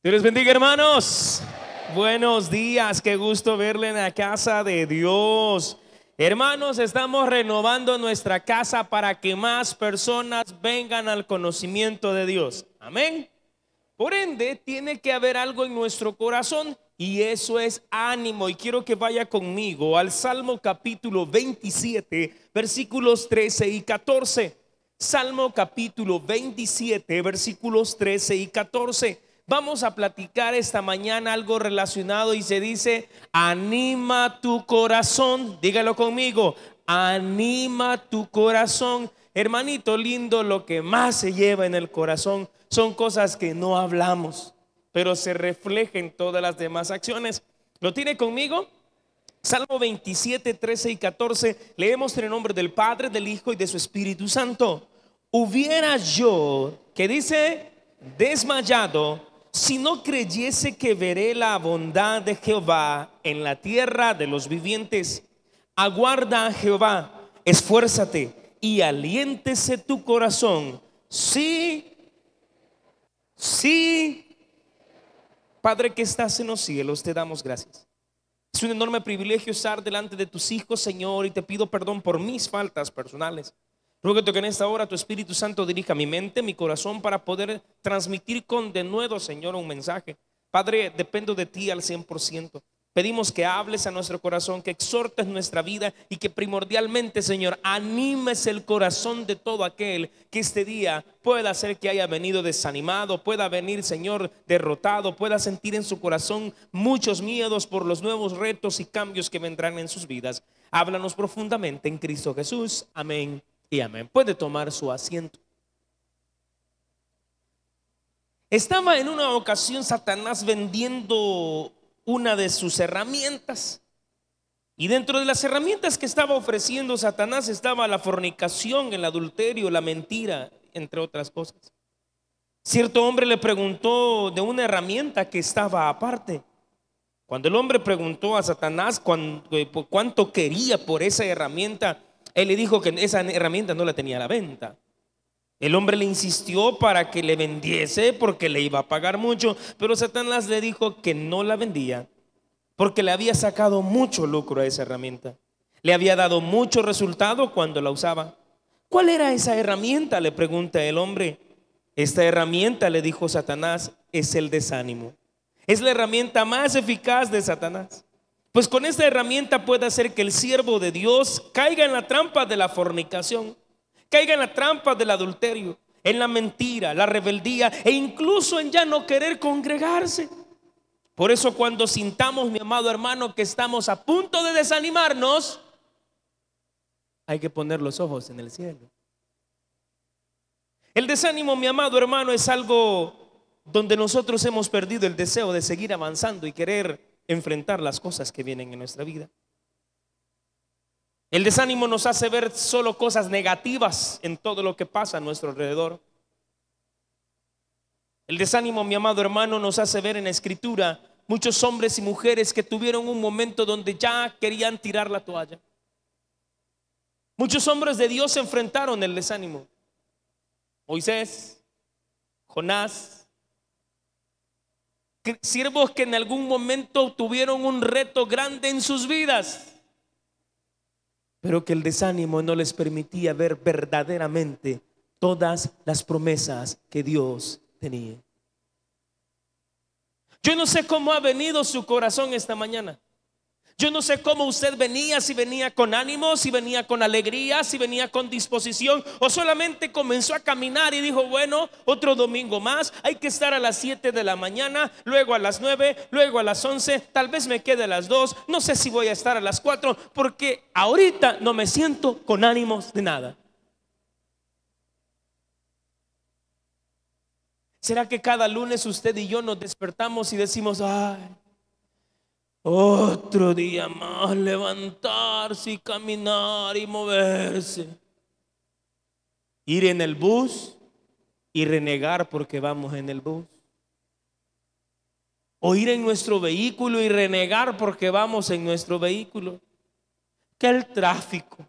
Dios les bendiga, hermanos. Buenos días, qué gusto verle en la casa de Dios. Hermanos, estamos renovando nuestra casa para que más personas vengan al conocimiento de Dios. Amén. Por ende, tiene que haber algo en nuestro corazón y eso es ánimo. Y quiero que vaya conmigo al Salmo capítulo 27, versículos 13 y 14. Salmo capítulo 27, versículos 13 y 14. Vamos a platicar esta mañana algo relacionado y se dice, anima tu corazón, dígalo conmigo, anima tu corazón. Hermanito lindo, lo que más se lleva en el corazón son cosas que no hablamos, pero se refleja en todas las demás acciones. ¿Lo tiene conmigo? Salmo 27, 13 y 14. Leemos en el nombre del Padre, del Hijo y de su Espíritu Santo. Hubiera yo, que dice, desmayado si no creyese que veré la bondad de Jehová en la tierra de los vivientes. Aguarda a Jehová, esfuérzate y aliéntese tu corazón. Sí, sí. Padre que estás en los cielos, te damos gracias. Es un enorme privilegio estar delante de tus hijos, Señor, y te pido perdón por mis faltas personales. Ruego que en esta hora tu Espíritu Santo dirija mi mente, mi corazón, para poder transmitir con de nuevo Señor, un mensaje. Padre, dependo de ti al 100%. Pedimos que hables a nuestro corazón, que exhortes nuestra vida y que primordialmente, Señor, animes el corazón de todo aquel que este día pueda ser que haya venido desanimado, pueda venir, Señor, derrotado, pueda sentir en su corazón muchos miedos por los nuevos retos y cambios que vendrán en sus vidas. Háblanos profundamente en Cristo Jesús. Amén y amén. Puede tomar su asiento. Estaba en una ocasión Satanás vendiendo una de sus herramientas. Y dentro de las herramientas que estaba ofreciendo Satanás estaba la fornicación, el adulterio, la mentira, entre otras cosas. Cierto hombre le preguntó de una herramienta que estaba aparte. Cuando el hombre preguntó a Satanás eh, cuánto quería por esa herramienta, él le dijo que esa herramienta no la tenía a la venta. El hombre le insistió para que le vendiese porque le iba a pagar mucho, pero Satanás le dijo que no la vendía porque le había sacado mucho lucro a esa herramienta. Le había dado mucho resultado cuando la usaba. ¿Cuál era esa herramienta? le pregunta el hombre. Esta herramienta, le dijo Satanás, es el desánimo. Es la herramienta más eficaz de Satanás. Pues con esta herramienta puede hacer que el siervo de Dios caiga en la trampa de la fornicación, caiga en la trampa del adulterio, en la mentira, la rebeldía e incluso en ya no querer congregarse. Por eso cuando sintamos, mi amado hermano, que estamos a punto de desanimarnos, hay que poner los ojos en el cielo. El desánimo, mi amado hermano, es algo donde nosotros hemos perdido el deseo de seguir avanzando y querer enfrentar las cosas que vienen en nuestra vida. El desánimo nos hace ver solo cosas negativas en todo lo que pasa a nuestro alrededor. El desánimo, mi amado hermano, nos hace ver en la escritura muchos hombres y mujeres que tuvieron un momento donde ya querían tirar la toalla. Muchos hombres de Dios enfrentaron el desánimo. Moisés, Jonás, siervos que en algún momento tuvieron un reto grande en sus vidas, pero que el desánimo no les permitía ver verdaderamente todas las promesas que Dios tenía. Yo no sé cómo ha venido su corazón esta mañana. Yo no sé cómo usted venía, si venía con ánimo, si venía con alegría, si venía con disposición o solamente comenzó a caminar y dijo, bueno, otro domingo más, hay que estar a las 7 de la mañana, luego a las 9, luego a las 11, tal vez me quede a las 2, no sé si voy a estar a las 4 porque ahorita no me siento con ánimos de nada. ¿Será que cada lunes usted y yo nos despertamos y decimos, ay? Otro día más levantarse y caminar y moverse. Ir en el bus y renegar porque vamos en el bus. O ir en nuestro vehículo y renegar porque vamos en nuestro vehículo. Que el tráfico,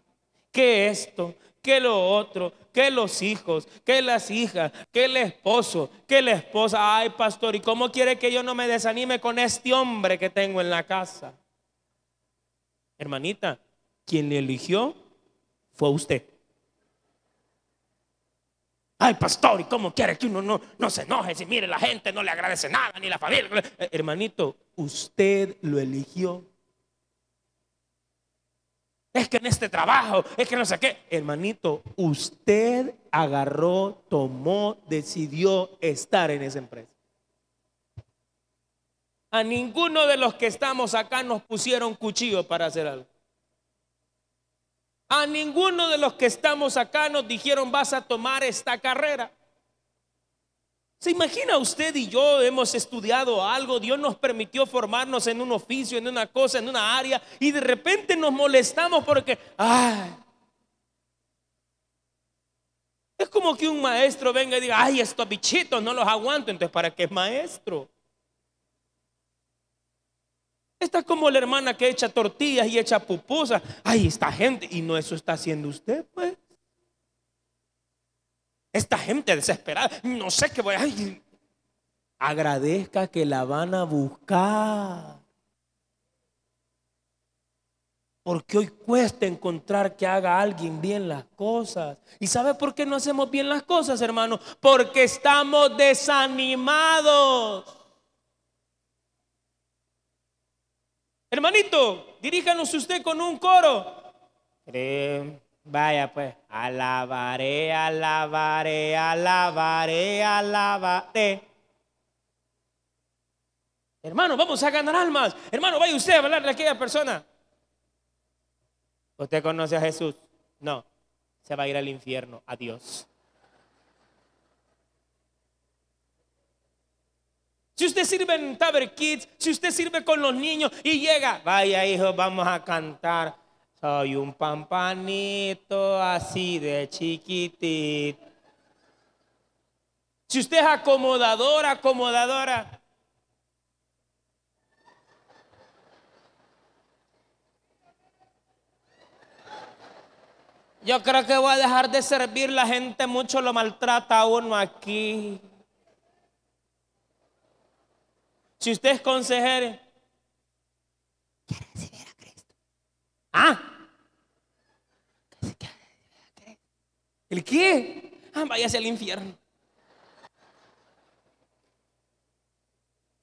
que esto, que lo otro, que los hijos, que las hijas, que el esposo, que la esposa. Ay, pastor, ¿y cómo quiere que yo no me desanime con este hombre que tengo en la casa? Hermanita, quien le eligió fue usted. Ay, pastor, ¿y cómo quiere que uno no, no se enoje si mire la gente no le agradece nada, ni la familia? Eh, hermanito, usted lo eligió es que en este trabajo, es que no sé qué. Hermanito, usted agarró, tomó, decidió estar en esa empresa. A ninguno de los que estamos acá nos pusieron cuchillo para hacer algo. A ninguno de los que estamos acá nos dijeron vas a tomar esta carrera. ¿Se imagina usted y yo hemos estudiado algo? Dios nos permitió formarnos en un oficio, en una cosa, en una área, y de repente nos molestamos porque, ay, es como que un maestro venga y diga, ay, estos bichitos no los aguanto, entonces ¿para qué es maestro? Está como la hermana que echa tortillas y echa pupusas. Ay, esta gente, y no eso está haciendo usted, pues. Esta gente desesperada, no sé qué voy a... hacer. agradezca que la van a buscar. Porque hoy cuesta encontrar que haga alguien bien las cosas. ¿Y sabe por qué no hacemos bien las cosas, hermano? Porque estamos desanimados. Hermanito, diríjanos usted con un coro. Vaya pues, alabaré, alabaré, alabaré, alabaré. Hermano, vamos a ganar almas. Hermano, vaya usted a hablarle a aquella persona. ¿Usted conoce a Jesús? No, se va a ir al infierno. Adiós. Si usted sirve en Taber Kids, si usted sirve con los niños y llega, vaya hijo, vamos a cantar, soy un pampanito así de chiquitito. Si usted es acomodadora, acomodadora. Yo creo que voy a dejar de servir. La gente mucho lo maltrata uno aquí. Si usted es consejero. ¿Ah? ¿El qué? Ah, váyase al infierno.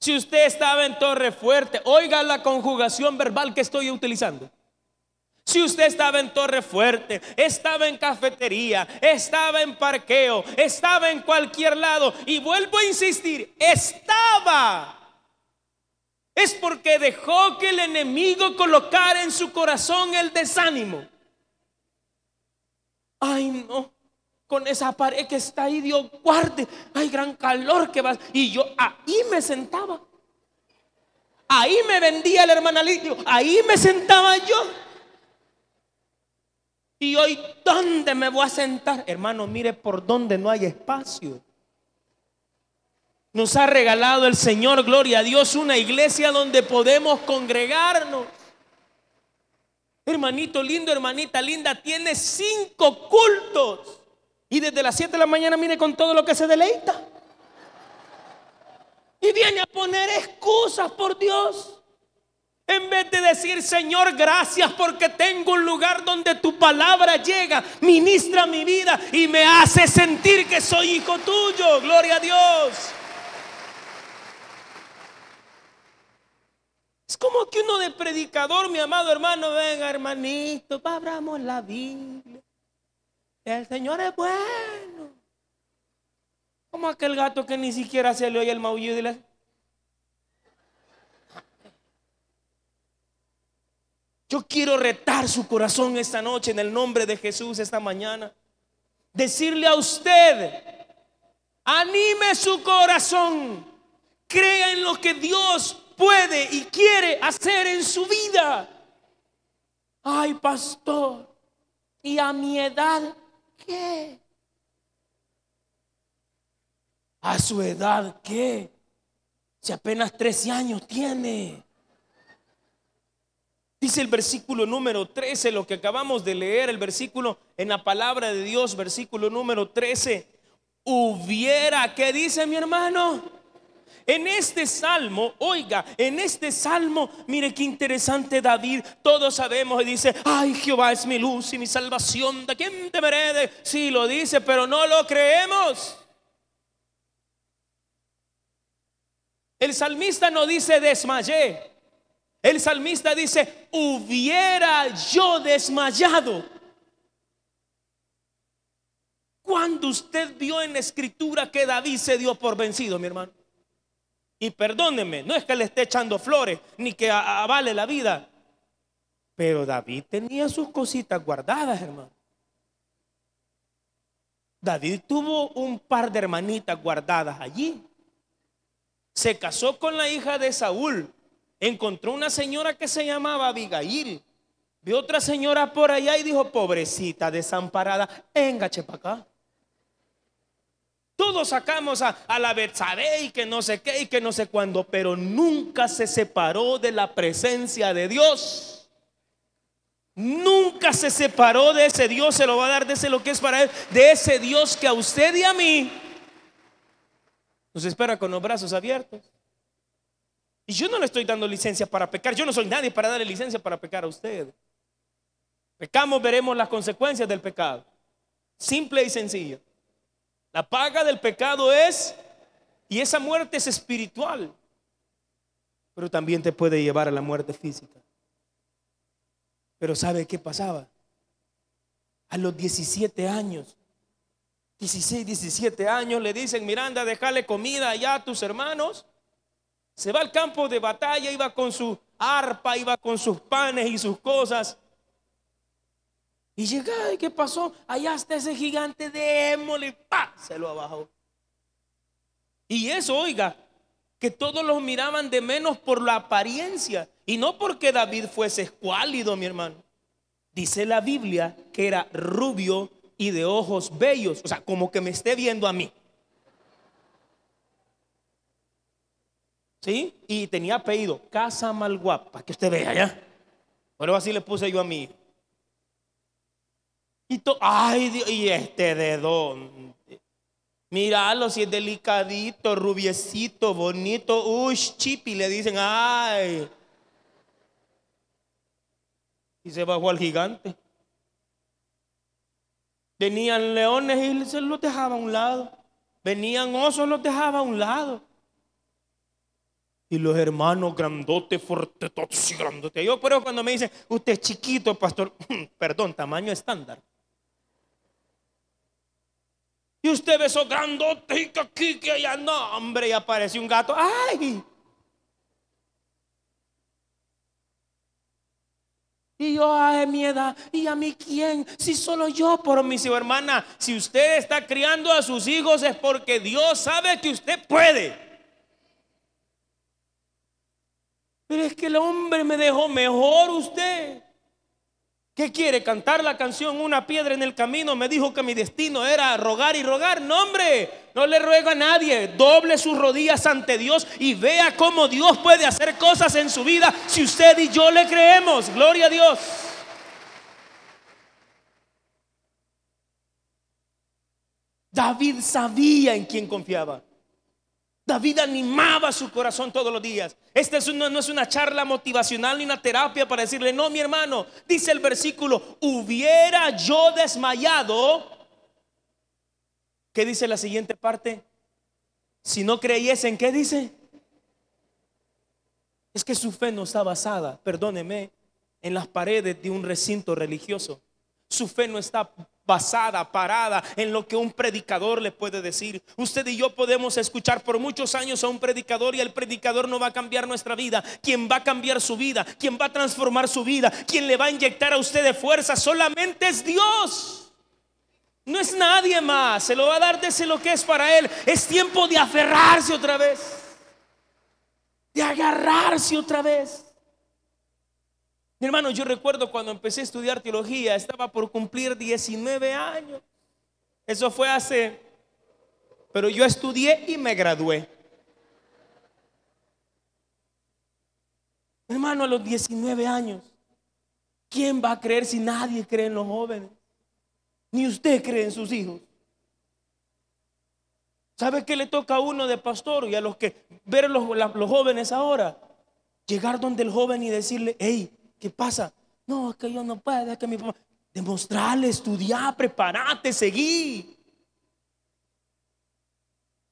Si usted estaba en torre fuerte, oiga la conjugación verbal que estoy utilizando. Si usted estaba en torre fuerte, estaba en cafetería, estaba en parqueo, estaba en cualquier lado, y vuelvo a insistir, estaba es porque dejó que el enemigo colocara en su corazón el desánimo. Ay, no, con esa pared que está ahí, Dios guarde. ay gran calor que va. Y yo ahí me sentaba. Ahí me vendía el hermana Litio. Ahí me sentaba yo. Y hoy, ¿dónde me voy a sentar? Hermano, mire por dónde no hay espacio. Nos ha regalado el Señor, gloria a Dios, una iglesia donde podemos congregarnos. Hermanito lindo, hermanita linda, tiene cinco cultos. Y desde las 7 de la mañana mire con todo lo que se deleita. Y viene a poner excusas por Dios. En vez de decir, Señor, gracias porque tengo un lugar donde tu palabra llega, ministra mi vida y me hace sentir que soy hijo tuyo. Gloria a Dios. Es como que uno de predicador, mi amado hermano, venga hermanito, abramos la Biblia. El Señor es bueno. Como aquel gato que ni siquiera se le oye el maullido y le... Yo quiero retar su corazón esta noche en el nombre de Jesús esta mañana. Decirle a usted, anime su corazón, crea en lo que Dios puede y quiere hacer en su vida. Ay, pastor, ¿y a mi edad qué? ¿A su edad qué? Si apenas 13 años tiene. Dice el versículo número 13, lo que acabamos de leer, el versículo en la palabra de Dios, versículo número 13. Hubiera, ¿qué dice mi hermano? En este salmo, oiga, en este salmo, mire qué interesante David, todos sabemos y dice, ay Jehová es mi luz y mi salvación, ¿de quién te Si Sí, lo dice, pero no lo creemos. El salmista no dice desmayé. El salmista dice, hubiera yo desmayado. Cuando usted vio en la escritura que David se dio por vencido, mi hermano? Y perdónenme, no es que le esté echando flores ni que avale la vida. Pero David tenía sus cositas guardadas, hermano. David tuvo un par de hermanitas guardadas allí. Se casó con la hija de Saúl. Encontró una señora que se llamaba Abigail. Vio otra señora por allá y dijo, pobrecita, desamparada, venga, para acá todos sacamos a, la Betsabé y que no sé qué y que no sé cuándo, pero nunca se separó de la presencia de Dios. Nunca se separó de ese Dios, se lo va a dar de ese lo que es para él, de ese Dios que a usted y a mí nos espera con los brazos abiertos. Y yo no le estoy dando licencia para pecar, yo no soy nadie para darle licencia para pecar a usted. Pecamos, veremos las consecuencias del pecado. Simple y sencillo. La paga del pecado es, y esa muerte es espiritual, pero también te puede llevar a la muerte física. Pero ¿sabe qué pasaba? A los 17 años, 16, 17 años, le dicen, Miranda, déjale comida allá a tus hermanos. Se va al campo de batalla, iba con su arpa, iba con sus panes y sus cosas. Y llega, ¿qué pasó? Allá está ese gigante, Émole, ¡pa! Se lo abajo. Y eso, oiga, que todos los miraban de menos por la apariencia y no porque David fuese escuálido, mi hermano. Dice la Biblia que era rubio y de ojos bellos, o sea, como que me esté viendo a mí. ¿Sí? Y tenía apellido Casa Malguapa, que usted vea ya. Pero así le puse yo a mí. Y ay Dios, y este de dónde. Míralo si es delicadito, rubiecito, bonito. Uy, chipi, le dicen, ay. Y se bajó al gigante. Venían leones y se los dejaba a un lado. Venían osos, los dejaba a un lado. Y los hermanos grandotes, fuertes, grandotes. Yo, pero cuando me dicen, usted es chiquito, pastor, perdón, tamaño estándar. Y usted ve grandote aquí, que allá. No, hombre, y aparece un gato. ¡Ay! Y yo, ay, mi ¿y a mí quién? Si solo yo por mis hermanas hermana. Si usted está criando a sus hijos es porque Dios sabe que usted puede. Pero es que el hombre me dejó mejor usted. ¿Qué quiere? ¿Cantar la canción Una piedra en el camino? Me dijo que mi destino era rogar y rogar. No, hombre, no le ruego a nadie. Doble sus rodillas ante Dios y vea cómo Dios puede hacer cosas en su vida si usted y yo le creemos. Gloria a Dios. David sabía en quién confiaba. David animaba su corazón todos los días. Esta es no es una charla motivacional ni una terapia para decirle, no, mi hermano, dice el versículo, hubiera yo desmayado. ¿Qué dice la siguiente parte? Si no creyesen, ¿qué dice? Es que su fe no está basada, perdóneme, en las paredes de un recinto religioso. Su fe no está basada, parada en lo que un predicador le puede decir. Usted y yo podemos escuchar por muchos años a un predicador y el predicador no va a cambiar nuestra vida. Quien va a cambiar su vida, quien va a transformar su vida, quien le va a inyectar a usted de fuerza, solamente es Dios. No es nadie más, se lo va a dar desde lo que es para él. Es tiempo de aferrarse otra vez, de agarrarse otra vez mi hermano, yo recuerdo cuando empecé a estudiar teología, estaba por cumplir 19 años. Eso fue hace, pero yo estudié y me gradué. hermano, a los 19 años, ¿quién va a creer si nadie cree en los jóvenes? Ni usted cree en sus hijos. ¿Sabe qué le toca a uno de pastor y a los que ver los, los jóvenes ahora? Llegar donde el joven y decirle, hey, ¿Qué pasa? No, que yo no puedo, Demostrarle, estudiar, prepararte, seguir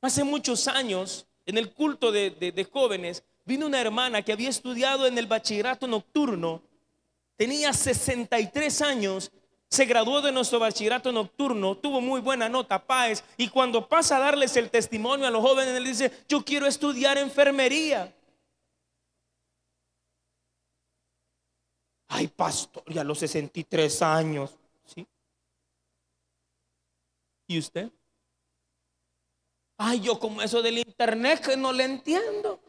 Hace muchos años, en el culto de, jóvenes, vino una hermana que había estudiado en el bachillerato nocturno, tenía 63 años se graduó de nuestro bachillerato nocturno, tuvo muy buena nota, Páez, y cuando pasa a darles el testimonio a los jóvenes, él dice, yo quiero estudiar enfermería. Ay, pastor, ya los 63 años, ¿sí? ¿Y usted? Ay, yo como eso del internet que no le entiendo.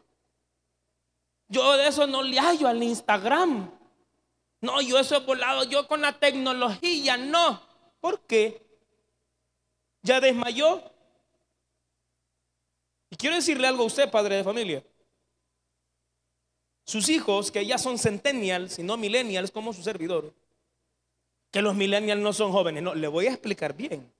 Yo de eso no le hallo al Instagram. No, yo eso he volado yo con la tecnología, no. ¿Por qué? ¿Ya desmayó? Y quiero decirle algo a usted, padre de familia sus hijos, que ya son centennials y no millennials como su servidor, que los millennials no son jóvenes. No, le voy a explicar bien.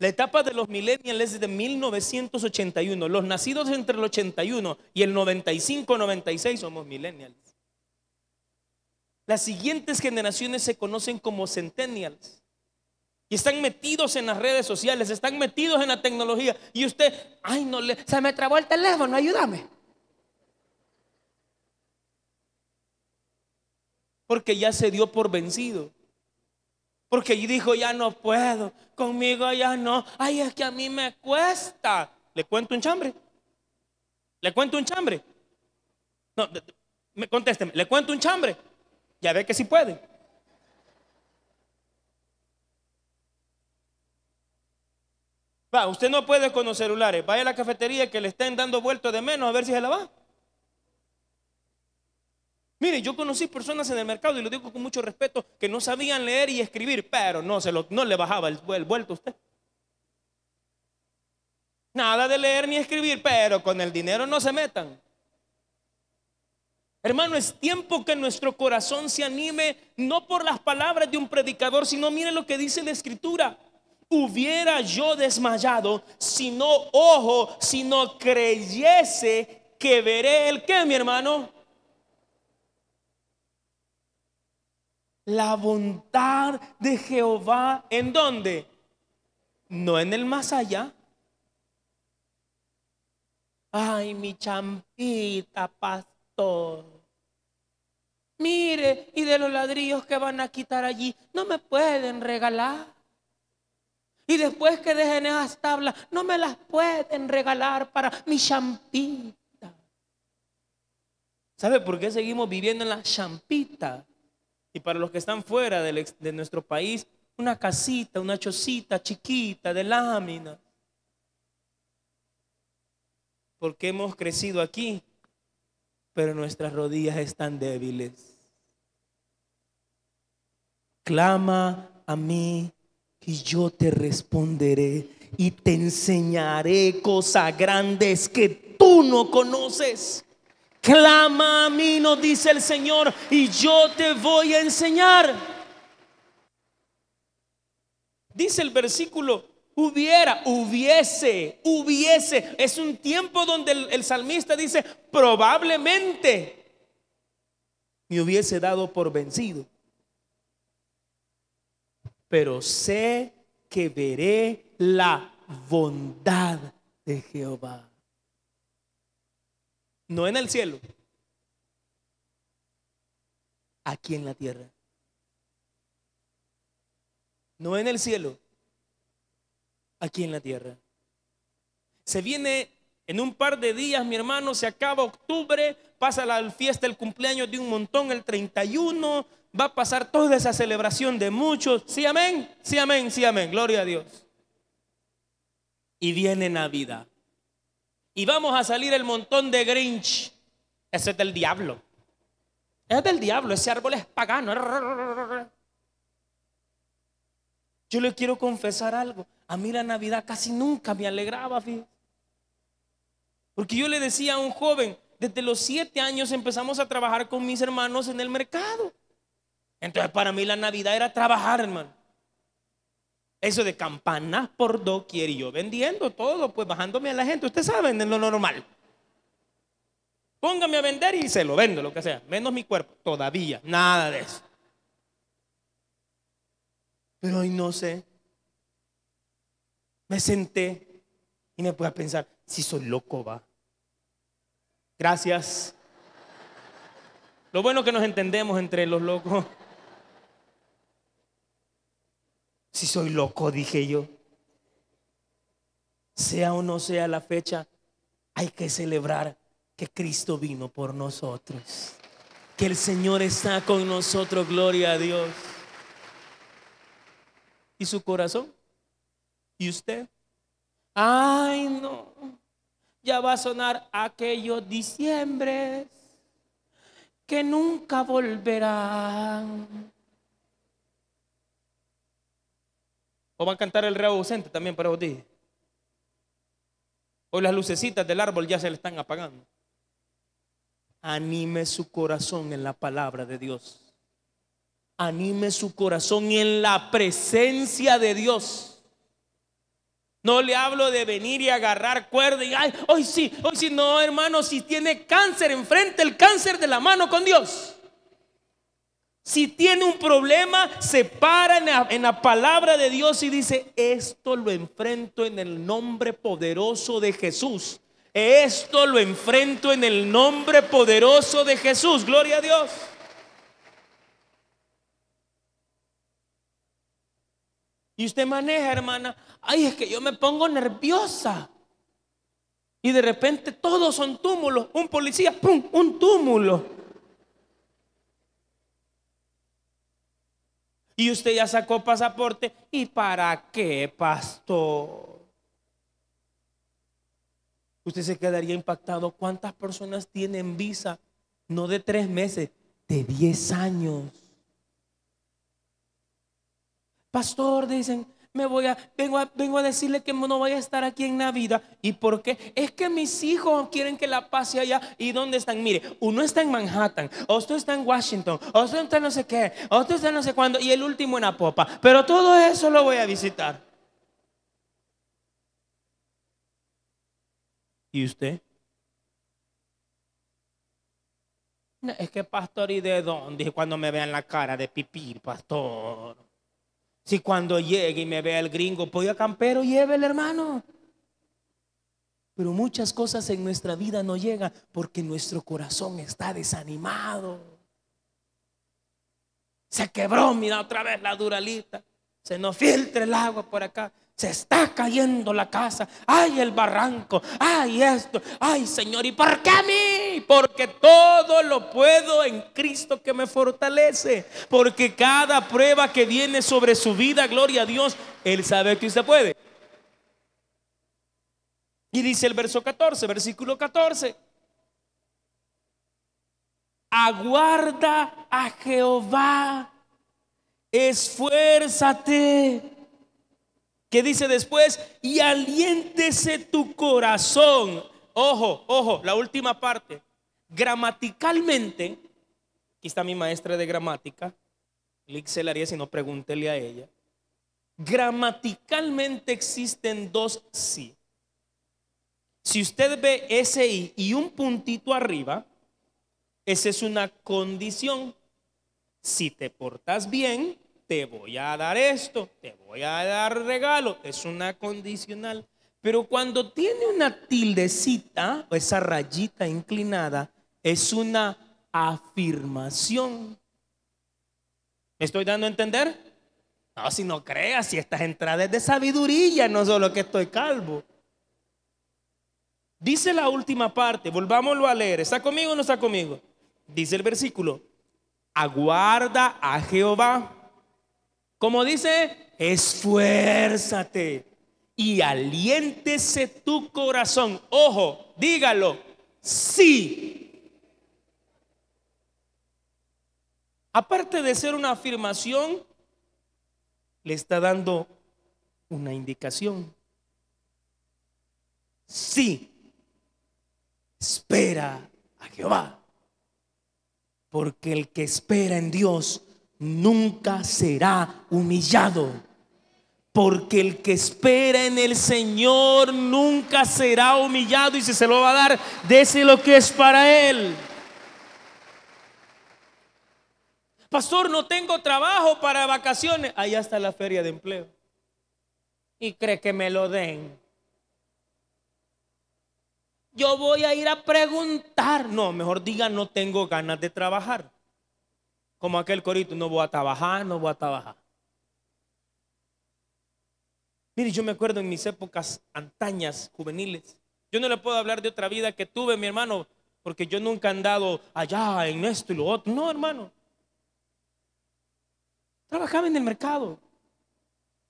La etapa de los millennials es de 1981. Los nacidos entre el 81 y el 95-96 somos millennials. Las siguientes generaciones se conocen como centennials. Y están metidos en las redes sociales, están metidos en la tecnología. Y usted, ay, no le, se me trabó el teléfono, ayúdame. porque ya se dio por vencido. Porque dijo, ya no puedo, conmigo ya no. Ay, es que a mí me cuesta. ¿Le cuento un chambre? ¿Le cuento un chambre? No, me contésteme, ¿le cuento un chambre? Ya ve que si puede. Va, usted no puede con los celulares. Vaya a la cafetería que le estén dando vuelto de menos a ver si se la va. Mire, yo conocí personas en el mercado, y lo digo con mucho respeto, que no sabían leer y escribir, pero no, se lo, no le bajaba el, el vuelto a usted. Nada de leer ni escribir, pero con el dinero no se metan. Hermano, es tiempo que nuestro corazón se anime, no por las palabras de un predicador, sino mire lo que dice la escritura. Hubiera yo desmayado si no ojo, si no creyese que veré el que, mi hermano, la bondad de Jehová en dónde? No en el más allá. Ay, mi champita, pastor. Mire, y de los ladrillos que van a quitar allí, no me pueden regalar. Y después que dejen esas tablas, no me las pueden regalar para mi champita. ¿Sabe por qué seguimos viviendo en la champita? Y para los que están fuera de nuestro país, una casita, una chocita chiquita de lámina. Porque hemos crecido aquí, pero nuestras rodillas están débiles. Clama a mí y yo te responderé y te enseñaré cosas grandes que tú no conoces. Clama a mí, nos dice el Señor, y yo te voy a enseñar. Dice el versículo, hubiera, hubiese, hubiese. Es un tiempo donde el salmista dice, probablemente me hubiese dado por vencido. Pero sé que veré la bondad de Jehová no en el cielo, aquí en la tierra. No en el cielo, aquí en la tierra. Se viene en un par de días, mi hermano, se acaba octubre, pasa la fiesta, el cumpleaños de un montón, el 31, va a pasar toda esa celebración de muchos. Sí, amén, sí, amén, sí, amén, gloria a Dios. Y viene Navidad y vamos a salir el montón de Grinch. Ese es del diablo. es del diablo, ese árbol es pagano. Yo le quiero confesar algo. A mí la Navidad casi nunca me alegraba, fíjate. Porque yo le decía a un joven, desde los siete años empezamos a trabajar con mis hermanos en el mercado. Entonces para mí la Navidad era trabajar, hermano. Eso de campanas por doquier y yo vendiendo todo, pues bajándome a la gente. Ustedes saben, es lo normal. Póngame a vender y se lo vendo, lo que sea. Menos mi cuerpo. Todavía, nada de eso. Pero hoy no sé. Me senté y me puse a pensar, si soy loco, va. Gracias. Lo bueno que nos entendemos entre los locos. Si soy loco, dije yo. Sea o no sea la fecha, hay que celebrar que Cristo vino por nosotros. Que el Señor está con nosotros, gloria a Dios. ¿Y su corazón? ¿Y usted? Ay, no. Ya va a sonar aquellos diciembres que nunca volverán. O va a cantar el reo ausente también para vos Hoy las lucecitas del árbol ya se le están apagando. Anime su corazón en la palabra de Dios. Anime su corazón en la presencia de Dios. No le hablo de venir y agarrar cuerda y, ay, hoy sí, hoy sí, no, hermano, si tiene cáncer, enfrente el cáncer de la mano con Dios. Si tiene un problema, se para en la, palabra de Dios y dice, esto lo enfrento en el nombre poderoso de Jesús. Esto lo enfrento en el nombre poderoso de Jesús. Gloria a Dios. Y usted maneja, hermana. Ay, es que yo me pongo nerviosa. Y de repente todos son túmulos. Un policía, ¡pum! Un túmulo. y usted ya sacó pasaporte. ¿Y para qué, pastor? Usted se quedaría impactado. ¿Cuántas personas tienen visa? No de tres meses, de diez años. Pastor, dicen, voy a vengo, a, vengo a decirle que no voy a estar aquí en Navidad. ¿Y por qué? Es que mis hijos quieren que la pase allá. ¿Y dónde están? Mire, uno está en Manhattan, otro está en Washington, otro está en no sé qué, otro está en no sé cuándo, y el último en la popa. Pero todo eso lo voy a visitar. ¿Y usted? Es que pastor, ¿y de dónde? Cuando me vean la cara de pipí, pastor. Si cuando llegue y me vea el gringo, pollo pues, campero, el hermano. Pero muchas cosas en nuestra vida no llegan porque nuestro corazón está desanimado. Se quebró, mira otra vez la duralita. Se nos filtra el agua por acá. Se está cayendo la casa. Ay, el barranco. Ay, esto. Ay, Señor. ¿Y por qué a mí? Porque todo lo puedo en Cristo que me fortalece. Porque cada prueba que viene sobre su vida, gloria a Dios, Él sabe que usted puede. Y dice el verso 14, versículo 14. Aguarda a Jehová. Esfuérzate que dice después, y aliéntese tu corazón. Ojo, ojo, la última parte. Gramaticalmente, aquí está mi maestra de gramática, Le Arias, si no pregúntele a ella. Gramaticalmente existen dos sí. Si usted ve ese y, y un puntito arriba, esa es una condición. Si te portas bien, te voy a dar esto, te voy a dar regalo. Es una condicional. Pero cuando tiene una tildecita o esa rayita inclinada, es una afirmación. ¿Me estoy dando a entender? No, si no creas, si estas entradas de sabiduría, no solo que estoy calvo. Dice la última parte, volvámoslo a leer. ¿Está conmigo o no está conmigo? Dice el versículo, aguarda a Jehová como dice, esfuérzate y aliéntese tu corazón. Ojo, dígalo, sí. Aparte de ser una afirmación, le está dando una indicación. Sí, espera a Jehová. Porque el que espera en Dios nunca será humillado. Porque el que espera en el Señor nunca será humillado. Y si se lo va a dar, dése lo que es para él. Pastor, no tengo trabajo para vacaciones. Allá está la feria de empleo. Y cree que me lo den. Yo voy a ir a preguntar. No, mejor diga, no tengo ganas de trabajar. Como aquel corito, no voy a trabajar, no voy a trabajar. Mire, yo me acuerdo en mis épocas antañas, juveniles. Yo no le puedo hablar de otra vida que tuve, mi hermano, porque yo nunca he andado allá en esto y lo otro. No, hermano. Trabajaba en el mercado.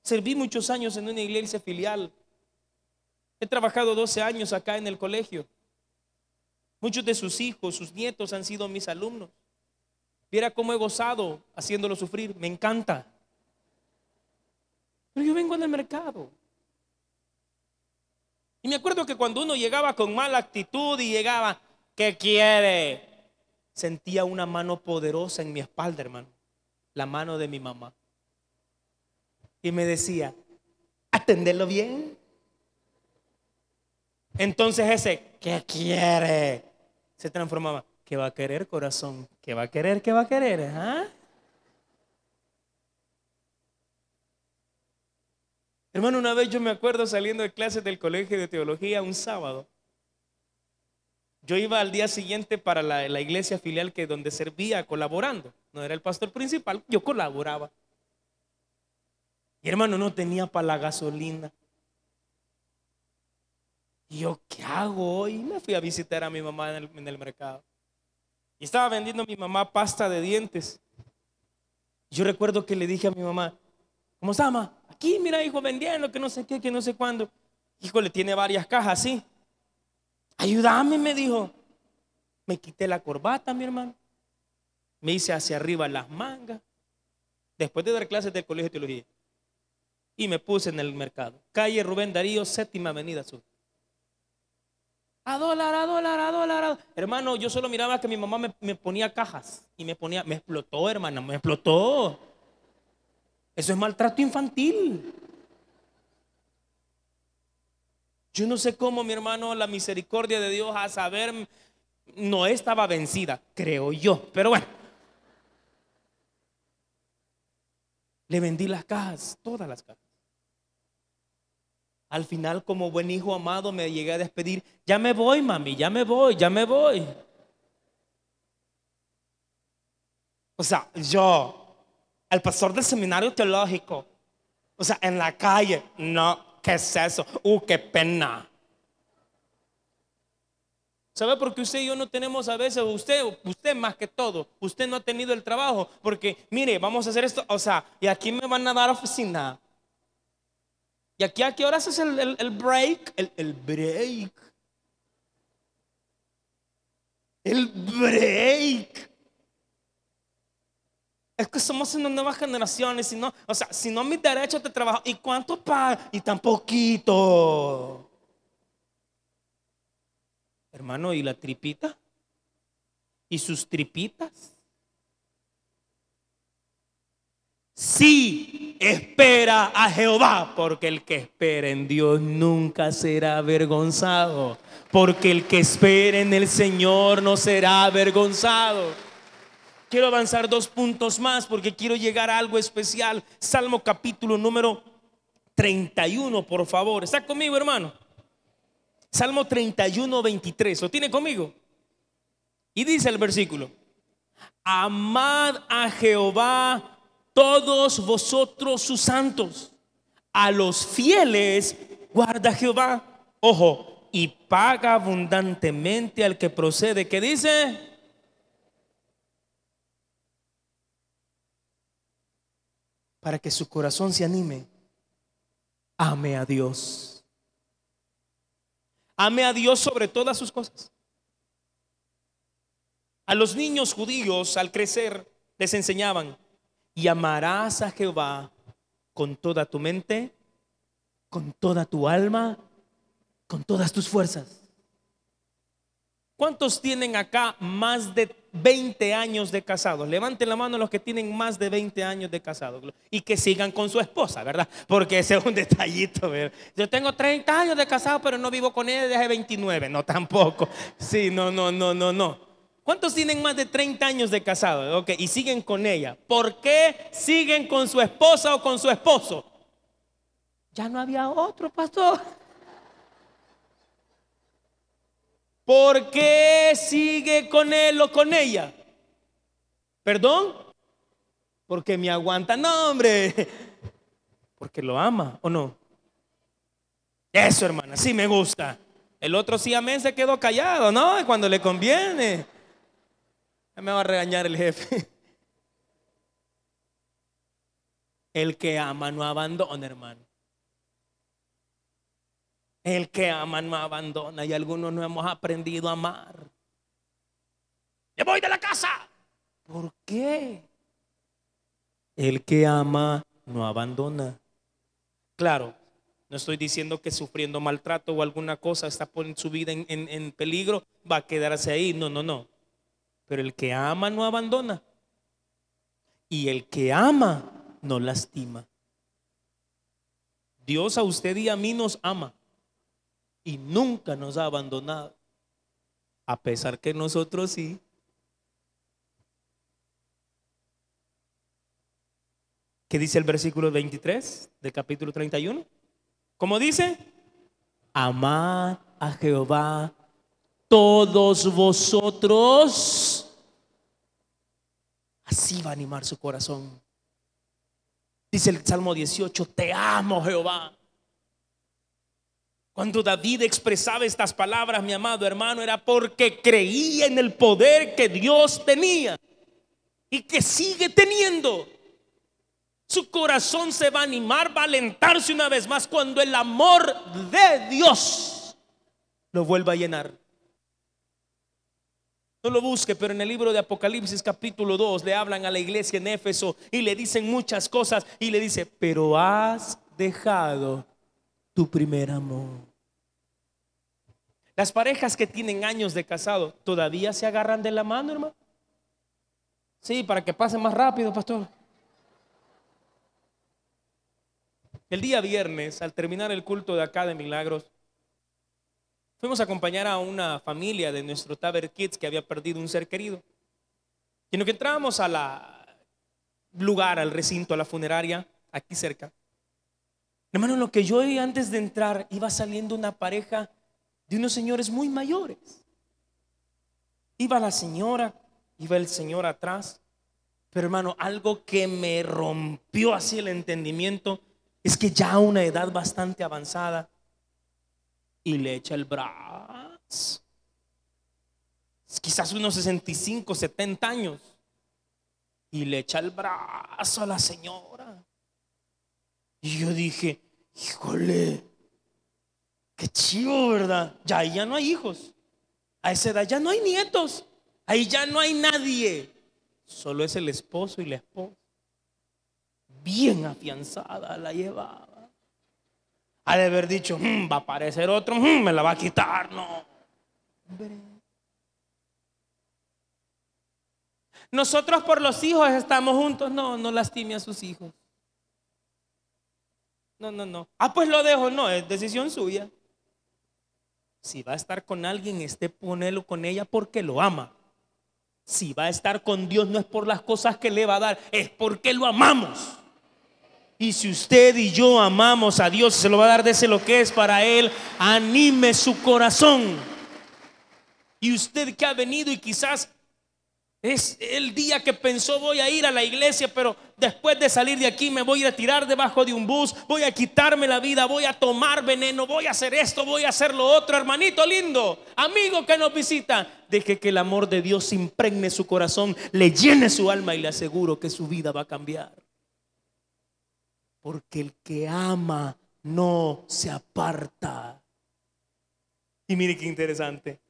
Serví muchos años en una iglesia filial. He trabajado 12 años acá en el colegio. Muchos de sus hijos, sus nietos han sido mis alumnos. Viera cómo he gozado haciéndolo sufrir, me encanta. Pero yo vengo el mercado. Y me acuerdo que cuando uno llegaba con mala actitud y llegaba, ¿qué quiere? Sentía una mano poderosa en mi espalda, hermano, la mano de mi mamá. Y me decía, atenderlo bien. Entonces ese, ¿qué quiere? Se transformaba, ¿Qué va a querer, corazón? ¿Qué va a querer? ¿Qué va a querer? ¿Ah? Hermano, una vez yo me acuerdo saliendo de clases del colegio de teología un sábado. Yo iba al día siguiente para la, iglesia filial que donde servía colaborando. No era el pastor principal, yo colaboraba. Y hermano, no tenía para la gasolina. Y yo, ¿qué hago hoy? Me fui a visitar a mi mamá en el mercado. Y estaba vendiendo a mi mamá pasta de dientes. Yo recuerdo que le dije a mi mamá, ¿cómo se mamá? Aquí, mira, hijo, vendiendo, que no sé qué, que no sé cuándo. Hijo le tiene varias cajas, sí. Ayúdame, me dijo. Me quité la corbata, mi hermano. Me hice hacia arriba las mangas. Después de dar clases del Colegio de Teología. Y me puse en el mercado. Calle Rubén Darío, séptima avenida sur. A dólar, a dólar, a dólar. Hermano, yo solo miraba que mi mamá me, ponía cajas y me ponía, me explotó, hermana, me explotó. Eso es maltrato infantil. Yo no sé cómo, mi hermano, la misericordia de Dios a saber no estaba vencida, creo yo, pero bueno. Le vendí las cajas, todas las cajas. Al final, como buen hijo amado, me llegué a despedir. Ya me voy, mami, ya me voy, ya me voy. O sea, yo, el pastor del seminario teológico, o sea, en la calle, no, ¿qué es eso? Uh, qué pena. ¿Sabe por qué usted y yo no tenemos a veces, usted, usted más que todo, usted no ha tenido el trabajo? Porque, mire, vamos a hacer esto, o sea, y aquí me van a dar oficina, ¿Y aquí a qué hora es el, el, break? El, break. El break. Es que somos una nueva generación y no, o sea, si no mi derecho de trabajo, ¿y cuánto para? Y tan poquito. Hermano, ¿y la tripita? ¿Y sus tripitas? Sí, espera a Jehová, porque el que espera en Dios nunca será avergonzado, porque el que espera en el Señor no será avergonzado. Quiero avanzar dos puntos más porque quiero llegar a algo especial. Salmo capítulo número 31, por favor. ¿Está conmigo, hermano? Salmo 31, 23. ¿Lo tiene conmigo? Y dice el versículo, amad a Jehová todos vosotros sus santos. A los fieles guarda Jehová. Ojo, y paga abundantemente al que procede. ¿Qué dice? Para que su corazón se anime. Ame a Dios. Ame a Dios sobre todas sus cosas. A los niños judíos al crecer les enseñaban, y amarás a Jehová con toda tu mente, con toda tu alma, con todas tus fuerzas. ¿Cuántos tienen acá más de 20 años de casados? Levanten la mano los que tienen más de 20 años de casados y que sigan con su esposa, ¿verdad? Porque ese es un detallito. Yo tengo 30 años de casado, pero no vivo con ella desde 29. No, tampoco. Sí, no, no, no, no, no. ¿Cuántos tienen más de 30 años de casado? Ok, y siguen con ella. ¿Por qué siguen con su esposa o con su esposo? Ya no había otro, pastor. ¿Por qué sigue con él o con ella? ¿Perdón? Porque me aguanta. No, hombre. Porque lo ama o no. Eso, hermana, sí me gusta. El otro sí amén se quedó callado, ¿no? Cuando le conviene me va a regañar el jefe. El que ama no abandona, hermano. El que ama no abandona y algunos no hemos aprendido a amar. Me voy de la casa. ¿Por qué? El que ama no abandona. Claro, no estoy diciendo que sufriendo maltrato o alguna cosa está poniendo su vida en, en peligro, va a quedarse ahí. No, no, no. Pero el que ama no abandona. Y el que ama no lastima. Dios a usted y a mí nos ama. Y nunca nos ha abandonado. A pesar que nosotros sí. ¿Qué dice el versículo 23 del capítulo 31? ¿Cómo dice? amar a Jehová todos vosotros. Así va a animar su corazón. Dice el Salmo 18, te amo Jehová. Cuando David expresaba estas palabras, mi amado hermano, era porque creía en el poder que Dios tenía y que sigue teniendo. Su corazón se va a animar, va a alentarse una vez más cuando el amor de Dios lo vuelva a llenar. No lo busque, pero en el libro de Apocalipsis capítulo 2 le hablan a la iglesia en Éfeso y le dicen muchas cosas y le dice, pero has dejado tu primer amor. Las parejas que tienen años de casado todavía se agarran de la mano, hermano. Sí, para que pase más rápido, pastor. El día viernes, al terminar el culto de acá de Milagros, fuimos a acompañar a una familia de nuestro Taber Kids que había perdido un ser querido. Y en lo que entrábamos al lugar, al recinto, a la funeraria, aquí cerca, hermano, lo que yo vi antes de entrar, iba saliendo una pareja de unos señores muy mayores. Iba la señora, iba el señor atrás, pero hermano, algo que me rompió así el entendimiento es que ya a una edad bastante avanzada, y le echa el brazo. Quizás unos 65, 70 años. Y le echa el brazo a la señora. Y yo dije, híjole, qué chivo, ¿verdad? Ya ahí ya no hay hijos. A esa edad ya no hay nietos. Ahí ya no hay nadie. Solo es el esposo y la esposa. Bien afianzada la lleva ha de haber dicho, hmm, va a aparecer otro, hmm, me la va a quitar, no. Nosotros por los hijos estamos juntos, no, no lastime a sus hijos. No, no, no. Ah, pues lo dejo, no, es decisión suya. Si va a estar con alguien, esté ponelo con ella porque lo ama. Si va a estar con Dios, no es por las cosas que le va a dar, es porque lo amamos. Y si usted y yo amamos a Dios, se lo va a dar, de ese lo que es para Él, anime su corazón. Y usted que ha venido y quizás es el día que pensó voy a ir a la iglesia, pero después de salir de aquí me voy a tirar debajo de un bus, voy a quitarme la vida, voy a tomar veneno, voy a hacer esto, voy a hacer lo otro, hermanito lindo, amigo que nos visita. Deje que el amor de Dios impregne su corazón, le llene su alma y le aseguro que su vida va a cambiar porque el que ama no se aparta. Y mire qué interesante.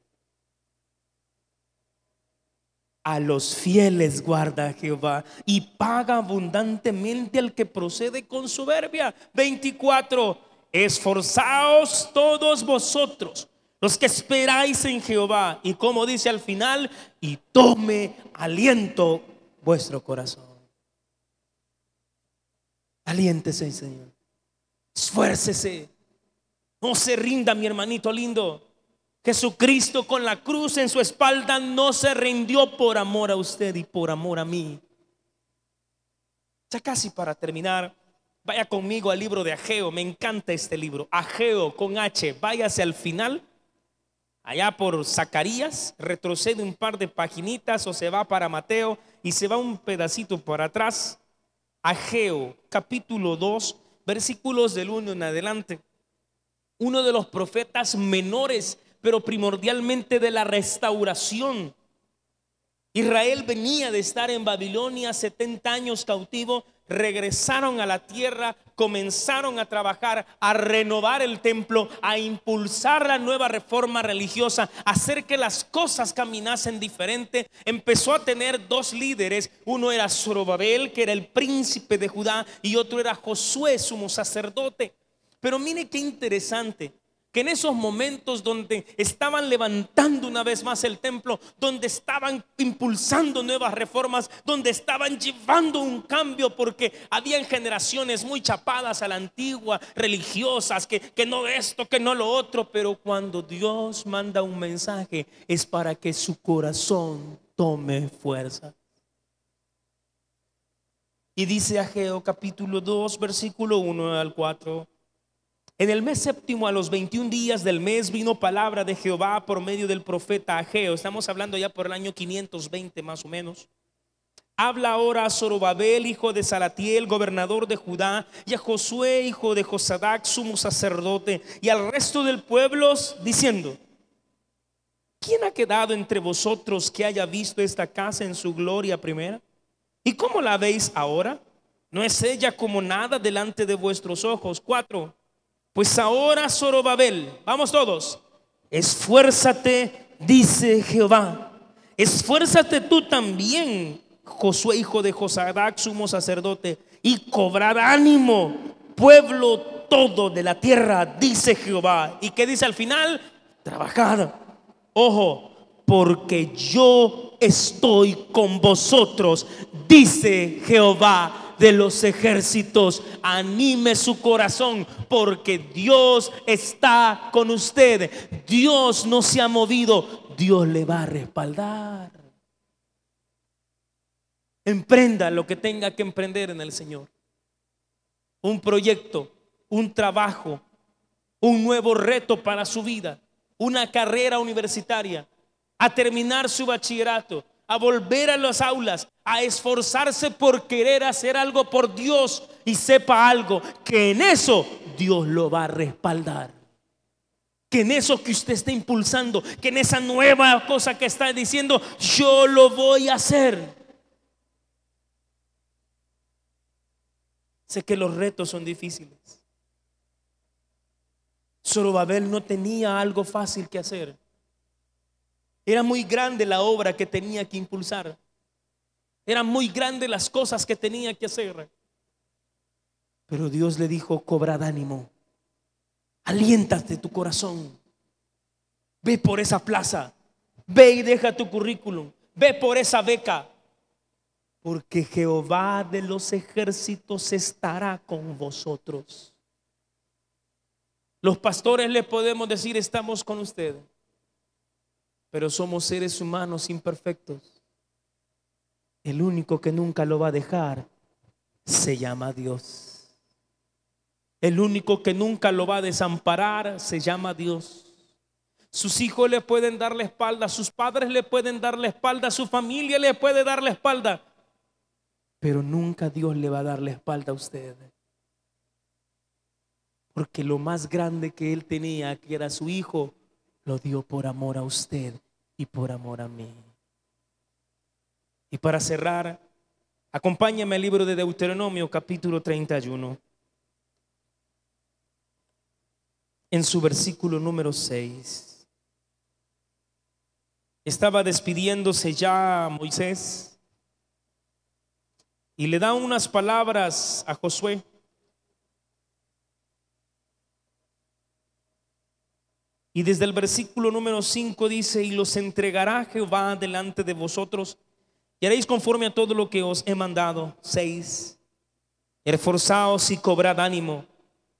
A los fieles guarda Jehová y paga abundantemente al que procede con soberbia. 24. Esforzaos todos vosotros, los que esperáis en Jehová. Y como dice al final, y tome aliento vuestro corazón. Aliéntese, Señor. Esfuércese. No se rinda, mi hermanito lindo. Jesucristo con la cruz en su espalda no se rindió por amor a usted y por amor a mí. Ya casi para terminar, vaya conmigo al libro de Ageo. Me encanta este libro. Ageo con H. Váyase al final, allá por Zacarías. Retrocede un par de paginitas o se va para Mateo y se va un pedacito para atrás. Ageo capítulo 2, versículos del 1 en adelante. Uno de los profetas menores, pero primordialmente de la restauración. Israel venía de estar en Babilonia 70 años cautivo, regresaron a la tierra comenzaron a trabajar, a renovar el templo, a impulsar la nueva reforma religiosa, a hacer que las cosas caminasen diferente. Empezó a tener dos líderes, uno era Zorobabel, que era el príncipe de Judá, y otro era Josué, sumo sacerdote. Pero mire qué interesante, que en esos momentos donde estaban levantando una vez más el templo, donde estaban impulsando nuevas reformas, donde estaban llevando un cambio, porque habían generaciones muy chapadas a la antigua, religiosas, que, que no esto, que no lo otro, pero cuando Dios manda un mensaje es para que su corazón tome fuerza. Y dice Ageo capítulo 2, versículo 1 al 4. En el mes séptimo, a los 21 días del mes, vino palabra de Jehová por medio del profeta Ageo. Estamos hablando ya por el año 520 más o menos. Habla ahora a Zorobabel, hijo de Salatiel, gobernador de Judá, y a Josué, hijo de Josadac, sumo sacerdote, y al resto del pueblo, diciendo, ¿quién ha quedado entre vosotros que haya visto esta casa en su gloria primera? ¿Y cómo la veis ahora? ¿No es ella como nada delante de vuestros ojos? Cuatro. Pues ahora, Zorobabel, vamos todos, esfuérzate, dice Jehová. Esfuérzate tú también, Josué, hijo de Josadac, sumo sacerdote, y cobrar ánimo, pueblo todo de la tierra, dice Jehová. ¿Y qué dice al final? Trabajar Ojo, porque yo estoy con vosotros, dice Jehová de los ejércitos. Anime su corazón porque Dios está con usted. Dios no se ha movido. Dios le va a respaldar. Emprenda lo que tenga que emprender en el Señor. Un proyecto, un trabajo, un nuevo reto para su vida, una carrera universitaria, a terminar su bachillerato, a volver a las aulas, a esforzarse por querer hacer algo por Dios y sepa algo, que en eso Dios lo va a respaldar. Que en eso que usted está impulsando, que en esa nueva cosa que está diciendo, yo lo voy a hacer. Sé que los retos son difíciles. Babel no tenía algo fácil que hacer. Era muy grande la obra que tenía que impulsar. Eran muy grandes las cosas que tenía que hacer. Pero Dios le dijo, cobrad ánimo. Aliéntate tu corazón. Ve por esa plaza. Ve y deja tu currículum. Ve por esa beca. Porque Jehová de los ejércitos estará con vosotros. Los pastores le podemos decir, estamos con ustedes pero somos seres humanos imperfectos. El único que nunca lo va a dejar se llama Dios. El único que nunca lo va a desamparar se llama Dios. Sus hijos le pueden dar la espalda, sus padres le pueden dar la espalda, su familia le puede dar la espalda, pero nunca Dios le va a dar la espalda a usted. Porque lo más grande que él tenía, que era su hijo, lo dio por amor a usted y por amor a mí. Y para cerrar, acompáñame al libro de Deuteronomio capítulo 31, en su versículo número 6. Estaba despidiéndose ya Moisés y le da unas palabras a Josué. Y desde el versículo número 5 dice, y los entregará Jehová delante de vosotros, y haréis conforme a todo lo que os he mandado. 6. Esforzaos y cobrad ánimo.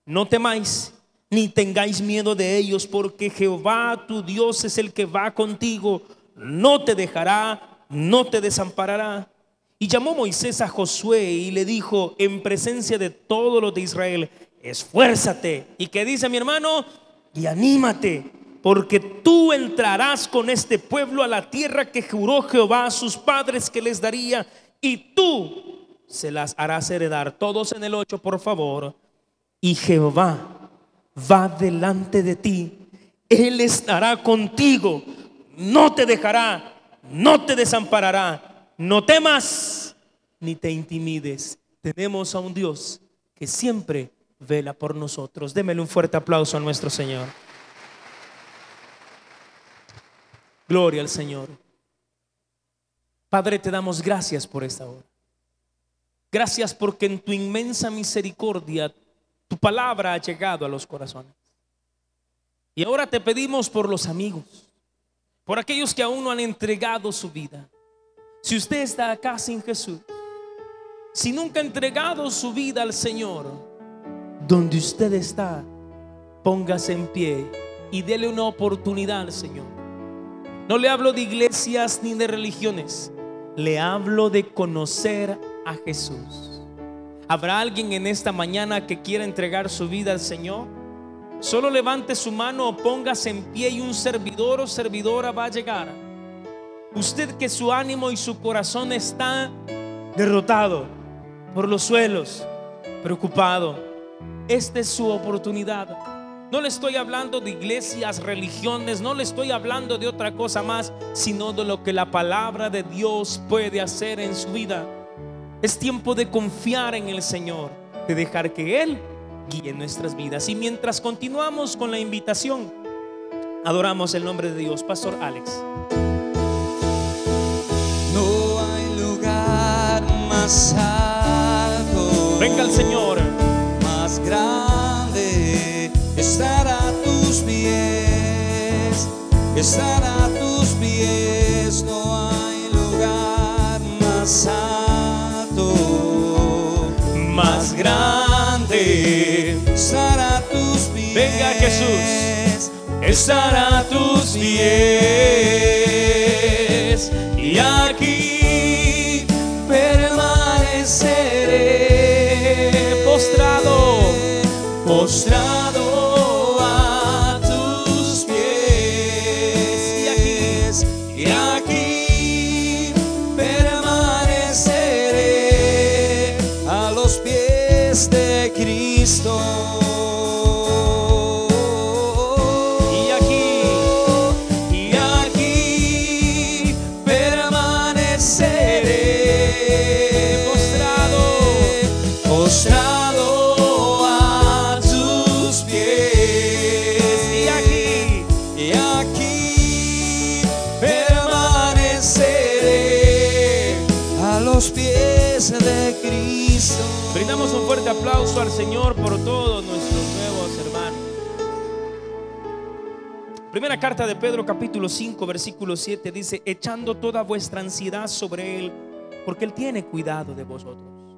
No temáis, ni tengáis miedo de ellos, porque Jehová tu Dios es el que va contigo. No te dejará, no te desamparará. Y llamó Moisés a Josué y le dijo, en presencia de todos los de Israel, esfuérzate. ¿Y que dice mi hermano? y anímate, porque tú entrarás con este pueblo a la tierra que juró Jehová a sus padres que les daría, y tú se las harás heredar. Todos en el 8, por favor. Y Jehová va delante de ti, Él estará contigo, no te dejará, no te desamparará, no temas ni te intimides. Tenemos a un Dios que siempre vela por nosotros. Démele un fuerte aplauso a nuestro Señor. Gloria al Señor. Padre, te damos gracias por esta hora. Gracias porque en tu inmensa misericordia tu palabra ha llegado a los corazones. Y ahora te pedimos por los amigos, por aquellos que aún no han entregado su vida. Si usted está acá sin Jesús, si nunca ha entregado su vida al Señor, donde usted está, póngase en pie y déle una oportunidad al Señor. No le hablo de iglesias ni de religiones, le hablo de conocer a Jesús. ¿Habrá alguien en esta mañana que quiera entregar su vida al Señor? Solo levante su mano o póngase en pie y un servidor o servidora va a llegar. Usted que su ánimo y su corazón está derrotado por los suelos, preocupado esta es su oportunidad. No le estoy hablando de iglesias, religiones, no le estoy hablando de otra cosa más, sino de lo que la palabra de Dios puede hacer en su vida. Es tiempo de confiar en el Señor, de dejar que Él guíe nuestras vidas. Y mientras continuamos con la invitación, adoramos el nombre de Dios, Pastor Alex. No hay lugar más alto. Venga el Señor. estar a tus pies, no hay lugar más alto, más grande. Estar a tus pies, venga Jesús, estará a tus pies y aquí permaneceré postrado, postrado sou. aplauso al Señor por todos nuestros nuevos hermanos. Primera carta de Pedro capítulo 5 versículo 7 dice, echando toda vuestra ansiedad sobre Él, porque Él tiene cuidado de vosotros.